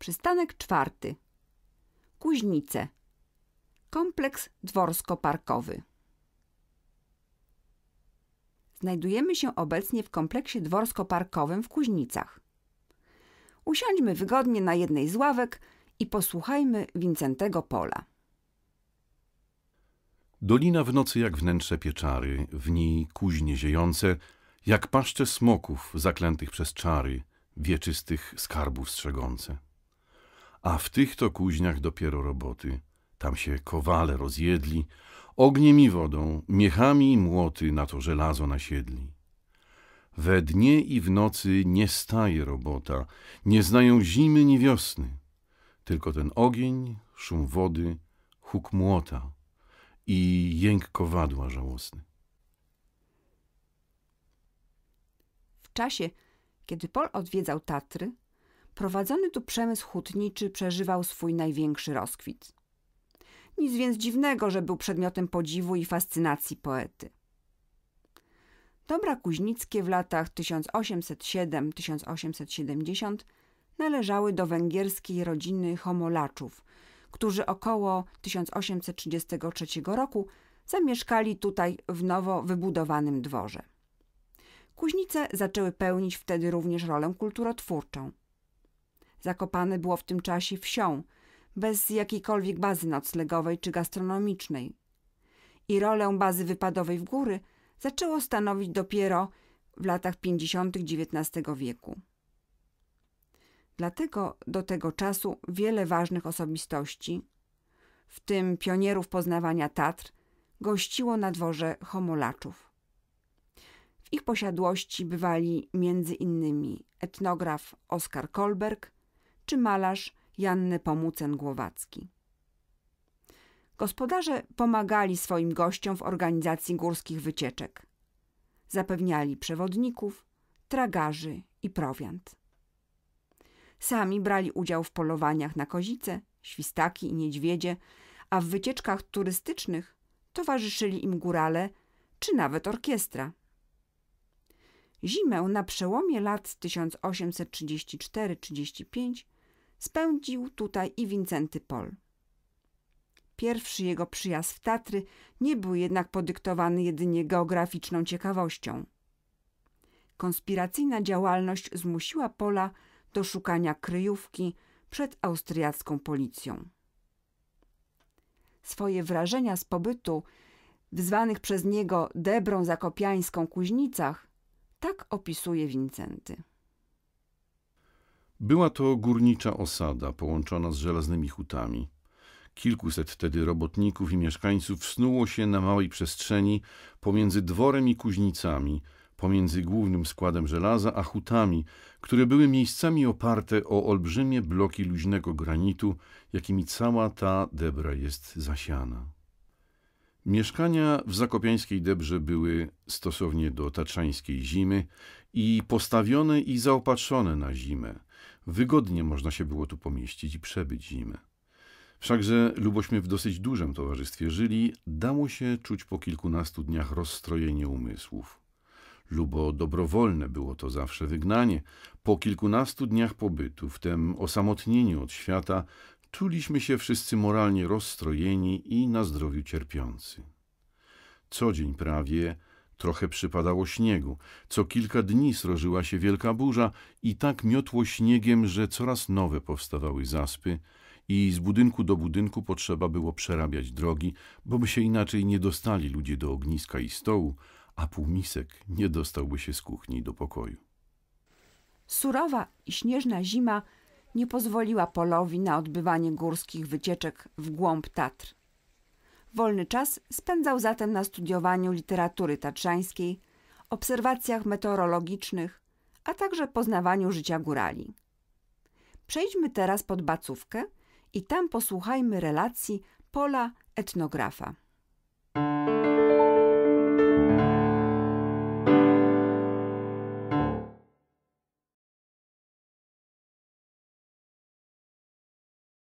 Przystanek czwarty. Kuźnice. Kompleks dworsko-parkowy. Znajdujemy się obecnie w kompleksie dworsko-parkowym w Kuźnicach. Usiądźmy wygodnie na jednej z ławek i posłuchajmy Wincentego Pola. Dolina w nocy jak wnętrze pieczary, w niej kuźnie ziejące, jak paszcze smoków zaklętych przez czary, wieczystych skarbów strzegące a w tych to kuźniach dopiero roboty. Tam się kowale rozjedli, ogniem i wodą, miechami i młoty na to żelazo nasiedli. We dnie i w nocy nie staje robota, nie znają zimy ni wiosny, tylko ten ogień, szum wody, huk młota i jęk kowadła żałosny. W czasie, kiedy Pol odwiedzał Tatry, prowadzony tu przemysł hutniczy przeżywał swój największy rozkwit. Nic więc dziwnego, że był przedmiotem podziwu i fascynacji poety. Dobra Kuźnickie w latach 1807-1870 należały do węgierskiej rodziny homolaczów, którzy około 1833 roku zamieszkali tutaj w nowo wybudowanym dworze. Kuźnice zaczęły pełnić wtedy również rolę kulturotwórczą. Zakopane było w tym czasie wsią, bez jakiejkolwiek bazy noclegowej czy gastronomicznej. I rolę bazy wypadowej w góry zaczęło stanowić dopiero w latach 50. XIX wieku. Dlatego do tego czasu wiele ważnych osobistości, w tym pionierów poznawania Tatr, gościło na dworze homolaczów. W ich posiadłości bywali między innymi etnograf Oskar Kolberg, czy malarz Janny Pomucen-Głowacki. Gospodarze pomagali swoim gościom w organizacji górskich wycieczek. Zapewniali przewodników, tragarzy i prowiant. Sami brali udział w polowaniach na kozice, świstaki i niedźwiedzie, a w wycieczkach turystycznych towarzyszyli im górale czy nawet orkiestra. Zimę na przełomie lat 1834-35 spędził tutaj i Wincenty Pol. Pierwszy jego przyjazd w Tatry nie był jednak podyktowany jedynie geograficzną ciekawością. Konspiracyjna działalność zmusiła Pola do szukania kryjówki przed austriacką policją. Swoje wrażenia z pobytu w zwanych przez niego Debrą Zakopiańską Kuźnicach tak opisuje Wincenty. Była to górnicza osada połączona z żelaznymi hutami. Kilkuset tedy robotników i mieszkańców snuło się na małej przestrzeni pomiędzy dworem i kuźnicami, pomiędzy głównym składem żelaza a hutami, które były miejscami oparte o olbrzymie bloki luźnego granitu, jakimi cała ta debra jest zasiana. Mieszkania w zakopiańskiej Debrze były, stosownie do tatrzańskiej zimy, i postawione i zaopatrzone na zimę. Wygodnie można się było tu pomieścić i przebyć zimę. Wszakże lubośmy w dosyć dużym towarzystwie żyli, dało się czuć po kilkunastu dniach rozstrojenie umysłów. Lubo dobrowolne było to zawsze wygnanie, po kilkunastu dniach pobytu, w tym osamotnieniu od świata, Czuliśmy się wszyscy moralnie rozstrojeni i na zdrowiu cierpiący. Co dzień prawie trochę przypadało śniegu, co kilka dni srożyła się wielka burza i tak miotło śniegiem, że coraz nowe powstawały zaspy i z budynku do budynku potrzeba było przerabiać drogi, bo by się inaczej nie dostali ludzie do ogniska i stołu, a półmisek nie dostałby się z kuchni do pokoju. Surowa i śnieżna zima nie pozwoliła polowi na odbywanie górskich wycieczek w głąb Tatr. Wolny czas spędzał zatem na studiowaniu literatury tatrzańskiej, obserwacjach meteorologicznych, a także poznawaniu życia górali. Przejdźmy teraz pod Bacówkę i tam posłuchajmy relacji Pola etnografa.